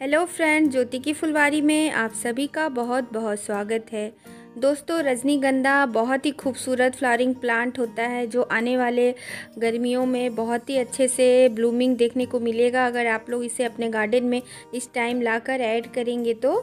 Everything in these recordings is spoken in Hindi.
हेलो फ्रेंड ज्योति की फुलवारी में आप सभी का बहुत बहुत स्वागत है दोस्तों रजनीगंधा बहुत ही खूबसूरत फ्लावरिंग प्लांट होता है जो आने वाले गर्मियों में बहुत ही अच्छे से ब्लूमिंग देखने को मिलेगा अगर आप लोग इसे अपने गार्डन में इस टाइम लाकर ऐड करेंगे तो,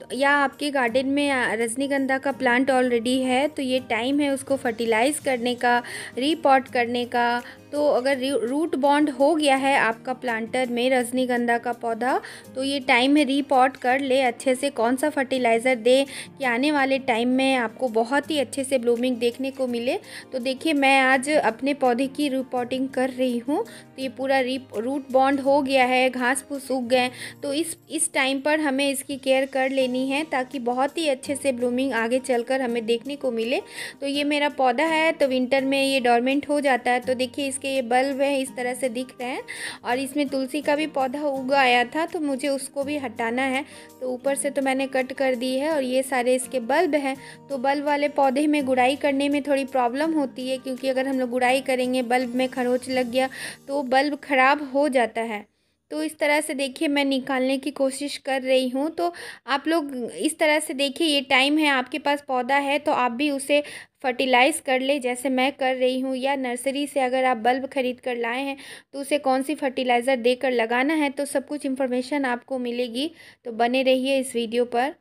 तो या आपके गार्डन में रजनीगंधा का प्लांट ऑलरेडी है तो ये टाइम है उसको फर्टिलाइज़ करने का रीपॉट करने का तो अगर रूट बॉन्ड हो गया है आपका प्लांटर में रजनीगंधा का पौधा तो ये टाइम में रीपॉट कर ले अच्छे से कौन सा फर्टिलाइज़र दे कि आने वाले टाइम में आपको बहुत ही अच्छे से ब्लूमिंग देखने को मिले तो देखिए मैं आज अपने पौधे की रिपोर्टिंग कर रही हूँ तो ये पूरा रूट बॉन्ड हो गया है घास फूस सूख गए तो इस इस टाइम पर हमें इसकी केयर कर लेनी है ताकि बहुत ही अच्छे से ब्लूमिंग आगे चलकर हमें देखने को मिले तो ये मेरा पौधा है तो विंटर में ये डॉर्मेंट हो जाता है तो देखिए इसके के ये बल्ब हैं इस तरह से दिख रहे हैं और इसमें तुलसी का भी पौधा उग आया था तो मुझे उसको भी हटाना है तो ऊपर से तो मैंने कट कर दी है और ये सारे इसके बल्ब हैं तो बल्ब वाले पौधे में गुड़ाई करने में थोड़ी प्रॉब्लम होती है क्योंकि अगर हम लोग गुड़ाई करेंगे बल्ब में खरोच लग गया तो बल्ब ख़राब हो जाता है तो इस तरह से देखिए मैं निकालने की कोशिश कर रही हूँ तो आप लोग इस तरह से देखिए ये टाइम है आपके पास पौधा है तो आप भी उसे फर्टिलाइज़ कर ले जैसे मैं कर रही हूँ या नर्सरी से अगर आप बल्ब ख़रीद कर लाए हैं तो उसे कौन सी फर्टिलाइज़र देकर लगाना है तो सब कुछ इन्फॉर्मेशन आपको मिलेगी तो बने रहिए इस वीडियो पर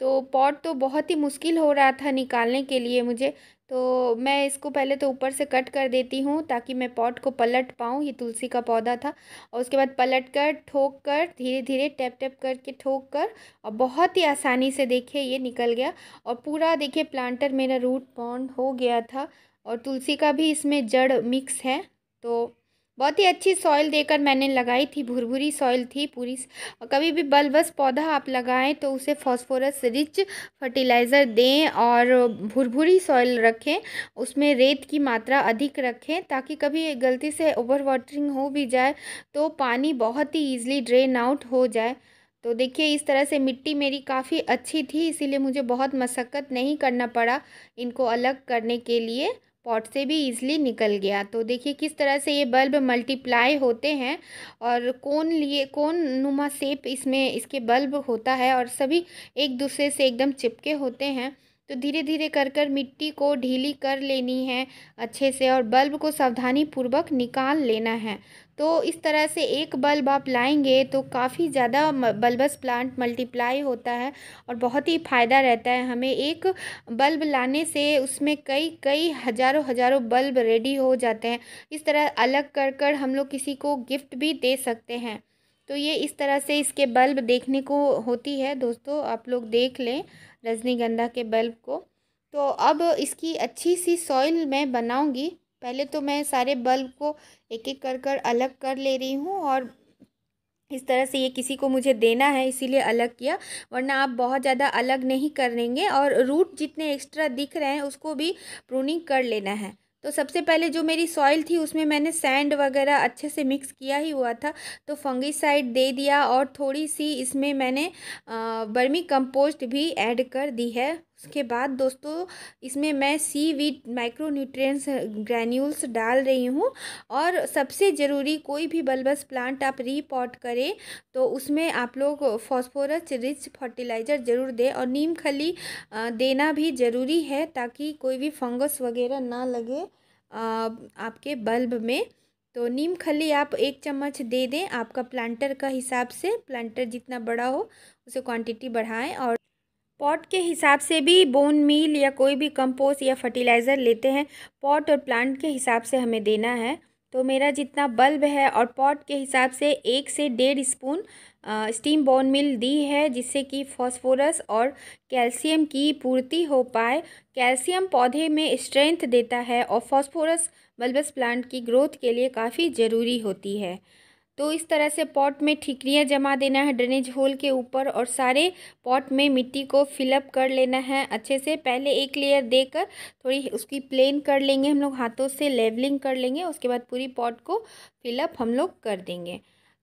तो पॉट तो बहुत ही मुश्किल हो रहा था निकालने के लिए मुझे तो मैं इसको पहले तो ऊपर से कट कर देती हूँ ताकि मैं पॉट को पलट पाऊँ ये तुलसी का पौधा था और उसके बाद पलट कर ठोक कर धीरे धीरे टैप टैप करके ठोक कर और बहुत ही आसानी से देखिए ये निकल गया और पूरा देखिए प्लांटर मेरा रूट बॉन्ड हो गया था और तुलसी का भी इसमें जड़ मिक्स है तो बहुत ही अच्छी सॉइल देकर मैंने लगाई थी भुरभुरी सॉइल थी पूरी कभी भी बलबस पौधा आप लगाएं तो उसे फॉस्फोरस रिच फर्टिलाइज़र दें और भुरभुरी सॉइल रखें उसमें रेत की मात्रा अधिक रखें ताकि कभी गलती से ओवर वाटरिंग हो भी जाए तो पानी बहुत ही ईजिली ड्रेन आउट हो जाए तो देखिए इस तरह से मिट्टी मेरी काफ़ी अच्छी थी इसीलिए मुझे बहुत मशक्क़त नहीं करना पड़ा इनको अलग करने के लिए पॉट से भी ईज़िली निकल गया तो देखिए किस तरह से ये बल्ब मल्टीप्लाई होते हैं और कौन लिए कौन नुमा सेप इसमें इसके बल्ब होता है और सभी एक दूसरे से एकदम चिपके होते हैं तो धीरे धीरे कर कर मिट्टी को ढीली कर लेनी है अच्छे से और बल्ब को सावधानी पूर्वक निकाल लेना है तो इस तरह से एक बल्ब आप लाएंगे तो काफ़ी ज़्यादा बल्बस प्लांट मल्टीप्लाई होता है और बहुत ही फ़ायदा रहता है हमें एक बल्ब लाने से उसमें कई कई हज़ारों हज़ारों बल्ब रेडी हो जाते हैं इस तरह अलग कर कर हम लोग किसी को गिफ्ट भी दे सकते हैं तो ये इस तरह से इसके बल्ब देखने को होती है दोस्तों आप लोग देख लें रजनीगंधा के बल्ब को तो अब इसकी अच्छी सी सॉइल मैं बनाऊंगी पहले तो मैं सारे बल्ब को एक एक कर कर अलग कर ले रही हूँ और इस तरह से ये किसी को मुझे देना है इसीलिए अलग किया वरना आप बहुत ज़्यादा अलग नहीं करेंगे और रूट जितने एक्स्ट्रा दिख रहे हैं उसको भी प्रूनिंग कर लेना है तो सबसे पहले जो मेरी सॉइल थी उसमें मैंने सैंड वगैरह अच्छे से मिक्स किया ही हुआ था तो फंगीसाइड दे दिया और थोड़ी सी इसमें मैंने बर्मी कंपोस्ट भी ऐड कर दी है उसके बाद दोस्तों इसमें मैं seaweed micro nutrients granules डाल रही हूँ और सबसे ज़रूरी कोई भी बल्बस प्लांट आप रीपॉट करें तो उसमें आप लोग फॉस्फोरस रिच फर्टिलाइज़र ज़रूर दें और नीम खली देना भी ज़रूरी है ताकि कोई भी फंगस वगैरह ना लगे आपके बल्ब में तो नीम खली आप एक चम्मच दे दें आपका प्लांटर का हिसाब से प्लांटर जितना बड़ा हो उसे क्वांटिटी बढ़ाएं और पॉट के हिसाब से भी बोन मील या कोई भी कंपोस्ट या फर्टिलाइज़र लेते हैं पॉट और प्लांट के हिसाब से हमें देना है तो मेरा जितना बल्ब है और पॉट के हिसाब से एक से डेढ़ स्पून स्टीम बोन मिल दी है जिससे कि फास्फोरस और कैल्शियम की पूर्ति हो पाए कैल्शियम पौधे में स्ट्रेंथ देता है और फास्फोरस बल्बस प्लांट की ग्रोथ के लिए काफ़ी ज़रूरी होती है तो इस तरह से पॉट में ठिकरियाँ जमा देना है ड्रेनेज होल के ऊपर और सारे पॉट में मिट्टी को फिलअप कर लेना है अच्छे से पहले एक लेयर देकर थोड़ी उसकी प्लेन कर लेंगे हम लोग हाथों से लेवलिंग कर लेंगे उसके बाद पूरी पॉट को फिलअप हम लोग कर देंगे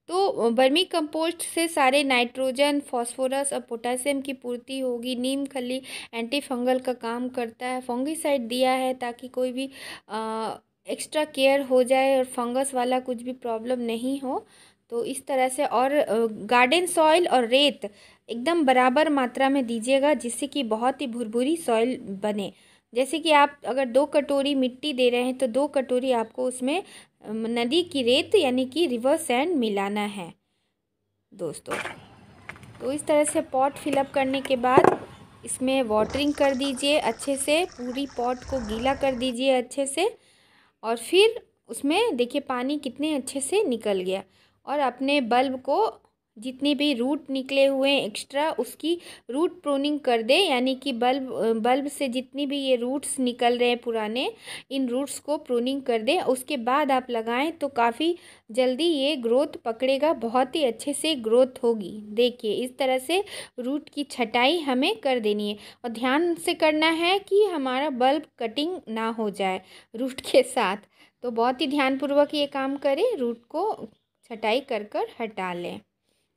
तो बर्मी कंपोस्ट से सारे नाइट्रोजन फास्फोरस और पोटासियम की पूर्ति होगी नीम खली एंटी फंगल का काम करता है फंगिसाइड दिया है ताकि कोई भी आ, एक्स्ट्रा केयर हो जाए और फंगस वाला कुछ भी प्रॉब्लम नहीं हो तो इस तरह से और गार्डन सॉइल और रेत एकदम बराबर मात्रा में दीजिएगा जिससे कि बहुत ही भुरभुरी सॉइल बने जैसे कि आप अगर दो कटोरी मिट्टी दे रहे हैं तो दो कटोरी आपको उसमें नदी की रेत यानी कि रिवर सैंड मिलाना है दोस्तों तो इस तरह से पॉट फिलअप करने के बाद इसमें वाटरिंग कर दीजिए अच्छे से पूरी पॉट को गीला कर दीजिए अच्छे से और फिर उसमें देखिए पानी कितने अच्छे से निकल गया और अपने बल्ब को जितने भी रूट निकले हुए हैं एक्स्ट्रा उसकी रूट प्रोनिंग कर दे यानी कि बल्ब बल्ब से जितनी भी ये रूट्स निकल रहे हैं पुराने इन रूट्स को प्रोनिंग कर दे उसके बाद आप लगाएं तो काफ़ी जल्दी ये ग्रोथ पकड़ेगा बहुत ही अच्छे से ग्रोथ होगी देखिए इस तरह से रूट की छटाई हमें कर देनी है और ध्यान से करना है कि हमारा बल्ब कटिंग ना हो जाए रूट के साथ तो बहुत ही ध्यानपूर्वक ये काम करें रूट को छटाई कर कर हटा लें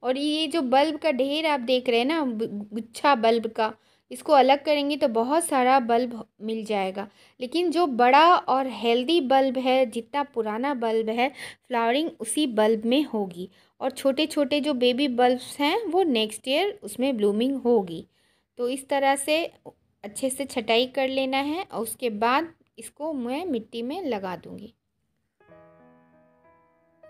और ये जो बल्ब का ढेर आप देख रहे हैं ना गुच्छा बल्ब का इसको अलग करेंगे तो बहुत सारा बल्ब मिल जाएगा लेकिन जो बड़ा और हेल्दी बल्ब है जितना पुराना बल्ब है फ्लावरिंग उसी बल्ब में होगी और छोटे छोटे जो बेबी बल्ब्स हैं वो नेक्स्ट ईयर उसमें ब्लूमिंग होगी तो इस तरह से अच्छे से छटाई कर लेना है और उसके बाद इसको मैं मिट्टी में लगा दूँगी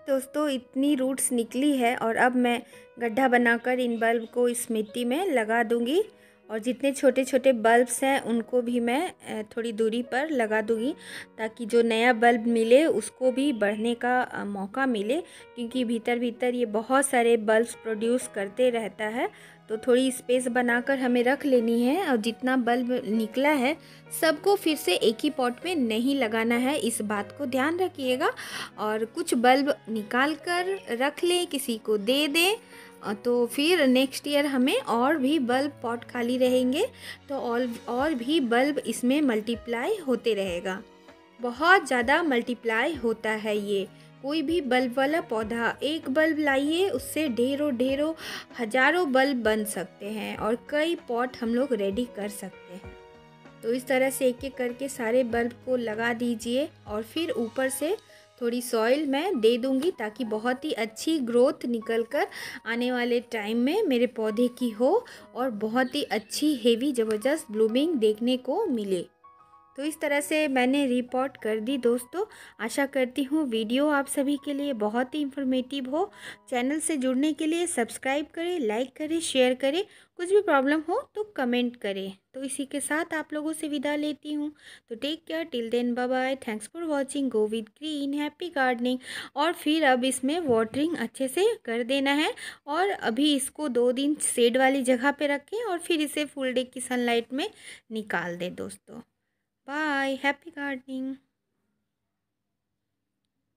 दोस्तों इतनी रूट्स निकली है और अब मैं गड्ढा बनाकर इन बल्ब को इस मिट्टी में लगा दूंगी और जितने छोटे छोटे बल्ब्स हैं उनको भी मैं थोड़ी दूरी पर लगा दूंगी ताकि जो नया बल्ब मिले उसको भी बढ़ने का मौका मिले क्योंकि भीतर भीतर ये बहुत सारे बल्ब्स प्रोड्यूस करते रहता है तो थोड़ी स्पेस बनाकर हमें रख लेनी है और जितना बल्ब निकला है सबको फिर से एक ही पॉट में नहीं लगाना है इस बात को ध्यान रखिएगा और कुछ बल्ब निकाल कर रख लें किसी को दे दें तो फिर नेक्स्ट ईयर हमें और भी बल्ब पॉट खाली रहेंगे तो और और भी बल्ब इसमें मल्टीप्लाई होते रहेगा बहुत ज़्यादा मल्टीप्लाई होता है ये कोई भी बल्ब वाला पौधा एक बल्ब लाइए उससे ढेरों ढेरों हजारों बल्ब बन सकते हैं और कई पॉट हम लोग रेडी कर सकते हैं तो इस तरह से एक एक करके सारे बल्ब को लगा दीजिए और फिर ऊपर से थोड़ी सॉइल मैं दे दूंगी ताकि बहुत ही अच्छी ग्रोथ निकल कर आने वाले टाइम में मेरे पौधे की हो और बहुत ही अच्छी हेवी ज़बरदस्त ब्लूमिंग देखने को मिले तो इस तरह से मैंने रिपोर्ट कर दी दोस्तों आशा करती हूँ वीडियो आप सभी के लिए बहुत ही इंफॉर्मेटिव हो चैनल से जुड़ने के लिए सब्सक्राइब करें लाइक करें शेयर करें कुछ भी प्रॉब्लम हो तो कमेंट करें तो इसी के साथ आप लोगों से विदा लेती हूँ तो take care till then bye thanks for watching go with green happy gardening और फिर अब इसमें वाटरिंग अच्छे से कर देना है और अभी इसको दो दिन शेड वाली जगह पे रखें और फिर इसे फुल डे की सनलाइट में निकाल दें दोस्तों Bye. Happy gardening.